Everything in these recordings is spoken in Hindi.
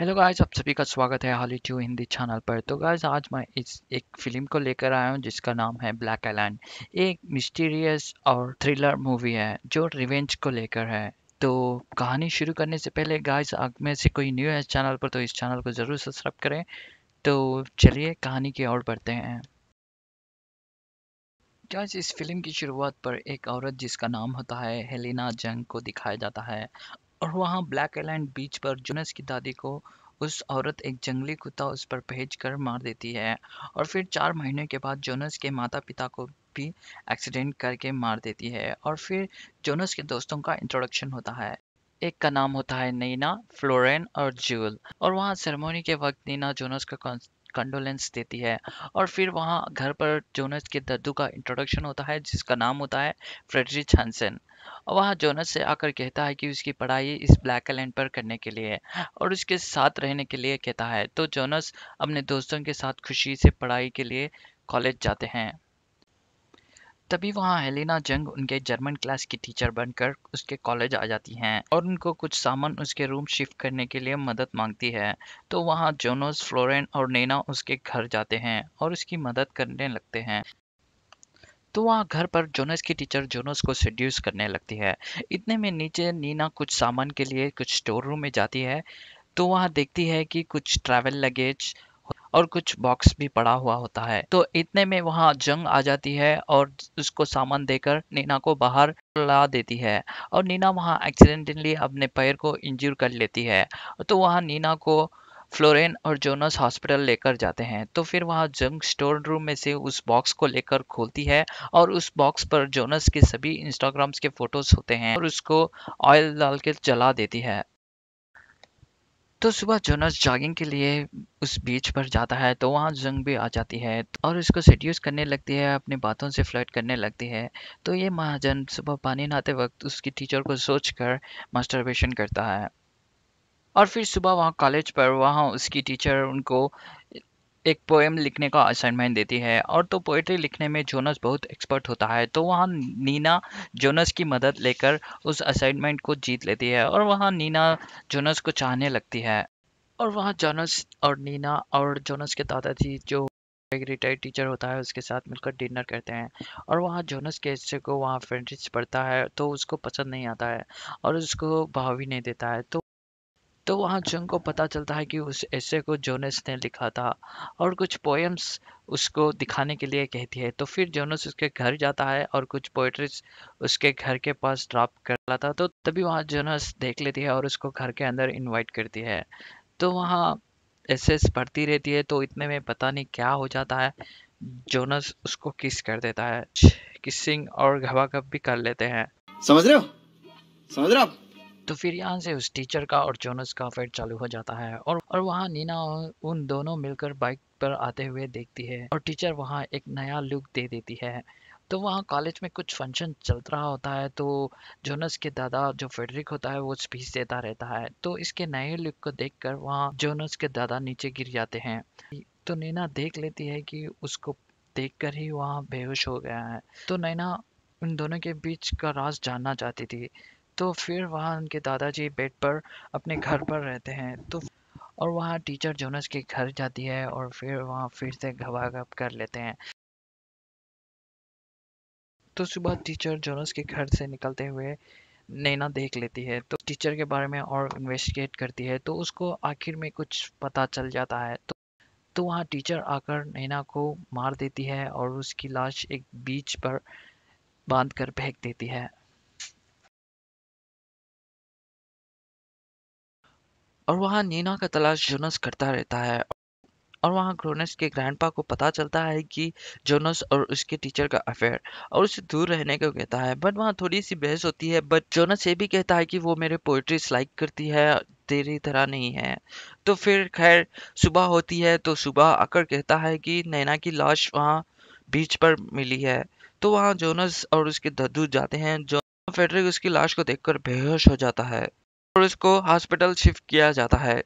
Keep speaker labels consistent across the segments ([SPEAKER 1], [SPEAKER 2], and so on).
[SPEAKER 1] हेलो गाइस आप सभी का स्वागत है हाली टू हिंदी चैनल पर तो गाइस आज मैं इस एक फिल्म को लेकर आया हूँ जिसका नाम है ब्लैक आइलैंड एक मिस्टीरियस और थ्रिलर मूवी है जो रिवेंज को लेकर है तो कहानी शुरू करने से पहले गाइस आप में से कोई न्यू है इस चैनल पर तो इस चैनल को ज़रूर सब्सक्राइब करें तो चलिए कहानी की ओर बढ़ते हैं गाइस इस फिल्म की शुरुआत पर एक औरत जिसका नाम होता है हेलिना जंग को दिखाया जाता है और वहाँ ब्लैक आइलैंड बीच पर जोनस की दादी को उस औरत एक जंगली कुत्ता उस पर भेज कर मार देती है और फिर चार महीने के बाद जोनस के माता पिता को भी एक्सीडेंट करके मार देती है और फिर जोनस के दोस्तों का इंट्रोडक्शन होता है एक का नाम होता है नीना फ्लोरेन और जूल और वहाँ सेरेमोनी के वक्त नीना जोनस का कंडोलेंस देती है और फिर वहाँ घर पर जोनस के दद्दू का इंट्रोडक्शन होता है जिसका नाम होता है फ्रेडरिच हंसन वहाँ जोनस से आकर कहता है कि उसकी पढ़ाई इस ब्लैक आइलैंड पर करने के लिए और उसके साथ रहने के लिए कहता है तो जोनस अपने दोस्तों के साथ खुशी से पढ़ाई के लिए कॉलेज जाते हैं तभी वहाँ हेलेना जंग उनके जर्मन क्लास की टीचर बनकर उसके कॉलेज आ जाती हैं और उनको कुछ सामान उसके रूम शिफ्ट करने के लिए मदद मांगती है तो वहाँ जोनोस फ्लोरेन और नैना उसके घर जाते हैं और उसकी मदद करने लगते हैं तो वहाँ घर पर जोनस की टीचर जोनस को सड्यूस करने लगती है इतने में नीचे नीना कुछ सामान के लिए कुछ स्टोर रूम में जाती है तो वहाँ देखती है कि कुछ ट्रैवल लगेज और कुछ बॉक्स भी पड़ा हुआ होता है तो इतने में वहाँ जंग आ जाती है और उसको सामान देकर नीना को बाहर ला देती है और नीना वहाँ एक्सीडेंटली अपने पैर को इंजर कर लेती है तो वहाँ नीना को फ्लोरेन और जोनस हॉस्पिटल लेकर जाते हैं तो फिर वहाँ जंग स्टोर रूम में से उस बॉक्स को लेकर खोलती है और उस बॉक्स पर जोनस के सभी इंस्टाग्राम्स के फोटोज होते हैं और उसको ऑयल डाल के जला देती है तो सुबह जोनस जॉगिंग के लिए उस बीच पर जाता है तो वहाँ जंग भी आ जाती है और उसको सेड्यूस करने लगती है अपनी बातों से फ्लर्ट करने लगती है तो ये महाजन सुबह पानी नहाते वक्त उसकी टीचर को सोच कर मास्टरबेशन करता है और फिर सुबह वहाँ कॉलेज पर वहाँ उसकी टीचर उनको एक पोएम लिखने का असाइनमेंट देती है और तो पोइट्री लिखने में जोनस बहुत एक्सपर्ट होता है तो वहाँ नीना जोनस की मदद लेकर उस असाइनमेंट को जीत लेती है और वहाँ नीना जोनस को चाहने लगती है और वहाँ जोनस और नीना और जोनस के दादाजी जो एक रिटायर्ड टीचर होता है उसके साथ मिलकर डिनर करते हैं और वहाँ जोनस के हिस्से को वहाँ फ्रेंड्स पढ़ता है तो उसको पसंद नहीं आता है और उसको भाव ही नहीं देता है तो तो वहाँ जंग को पता चलता है कि उस ऐसे को जोनस ने लिखा था और कुछ पोएम्स उसको दिखाने के लिए कहती है तो फिर जोनस उसके घर जाता है और कुछ पोइट्रीज उसके घर के पास ड्रॉप कर लाता तो तभी वहाँ जोनस देख लेती है और उसको घर के अंदर इन्वाइट करती है तो वहाँ एसेस पढ़ती रहती है तो इतने में पता नहीं क्या हो जाता है जोनस उसको किस कर देता है किसिंग और घबा भी कर लेते हैं समझ रहे हो समझ रहे हो तो फिर यहाँ से उस टीचर का और जोनस का फेट चालू हो जाता है और और वहाँ नीना उन दोनों मिलकर बाइक पर आते हुए देखती है और टीचर वहाँ एक नया लुक दे देती है तो वहाँ कॉलेज में कुछ फंक्शन चल रहा होता है तो जोनस के दादा जो फेडरिक होता है वो स्पीच देता रहता है तो इसके नए लुक को देख कर वहाँ जोनस के दादा नीचे गिर जाते हैं तो नीना देख लेती है कि उसको देख कर ही वहाँ बेहोश हो गया है तो नैना उन दोनों के बीच का राज जानना चाहती थी तो फिर वहाँ उनके दादाजी बेड पर अपने घर पर रहते हैं तो और वहाँ टीचर जोनस के घर जाती है और फिर वहाँ फिर से घबाघप कर लेते हैं तो सुबह टीचर जोनस के घर से निकलते हुए नैना देख लेती है तो टीचर के बारे में और इन्वेस्टिगेट करती है तो उसको आखिर में कुछ पता चल जाता है तो तो वहाँ टीचर आकर नैना को मार देती है और उसकी लाश एक बीच पर बांध कर फेंक देती है और वहाँ नीना का तलाश जोनस करता रहता है और वहाँ क्रोनस के ग्रैंडपा को पता चलता है कि जोनस और उसके टीचर का अफेयर और उसे दूर रहने को कहता है बट वहाँ थोड़ी सी बहस होती है बट जोनस ये भी कहता है कि वो मेरे पोइट्री लाइक करती है तेरी तरह नहीं है तो फिर खैर सुबह होती है तो सुबह आकर कहता है कि नैना की लाश वहाँ बीच पर मिली है तो वहाँ जोनस और उसके दद्दू जाते हैं जो फेडरिक उसकी लाश को देखकर बेहोश हो जाता है और इसको हॉस्पिटल शिफ्ट किया जाता है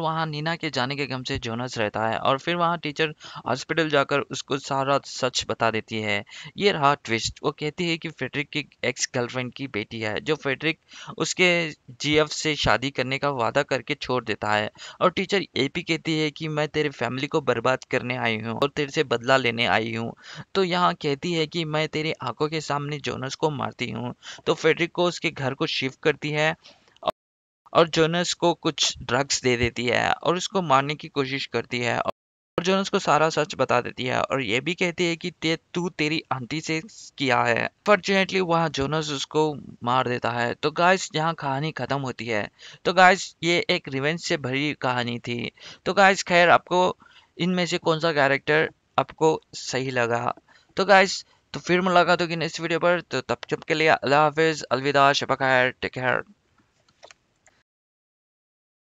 [SPEAKER 1] वहाँ नीना के जाने के गम से जोनस रहता है और फिर वहाँ टीचर हॉस्पिटल जाकर उसको सारा सच बता देती है ये रहा ट्विस्ट वो कहती है कि फेडरिक की एक्स गर्लफ्रेंड की बेटी है जो फेडरिक उसके जीएफ से शादी करने का वादा करके छोड़ देता है और टीचर ये भी कहती है कि मैं तेरे फैमिली को बर्बाद करने आई हूँ और तेरे से बदला लेने आई हूँ तो यहाँ कहती है कि मैं तेरी आंखों के सामने जोनस को मारती हूँ तो फेडरिक को उसके घर को शिफ्ट करती है और जोनस को कुछ ड्रग्स दे देती है और उसको मारने की कोशिश करती है और जोनस को सारा सच बता देती है और ये भी कहती है कि ते तू तेरी आंटी से किया है फॉर्चुनेटली वहाँ जोनस उसको मार देता है तो गाइस यहाँ कहानी खत्म होती है तो गाइस ये एक रिवेंज से भरी कहानी थी तो गाइस खैर आपको इनमें से कौन सा कैरेक्टर आपको सही लगा तो गाइस तो फिर मुलाकात होगी नेक्स्ट वीडियो पर तो तब तक के लिए अल्लाह हाफिज़ अलविदा शबा खैर टेक केयर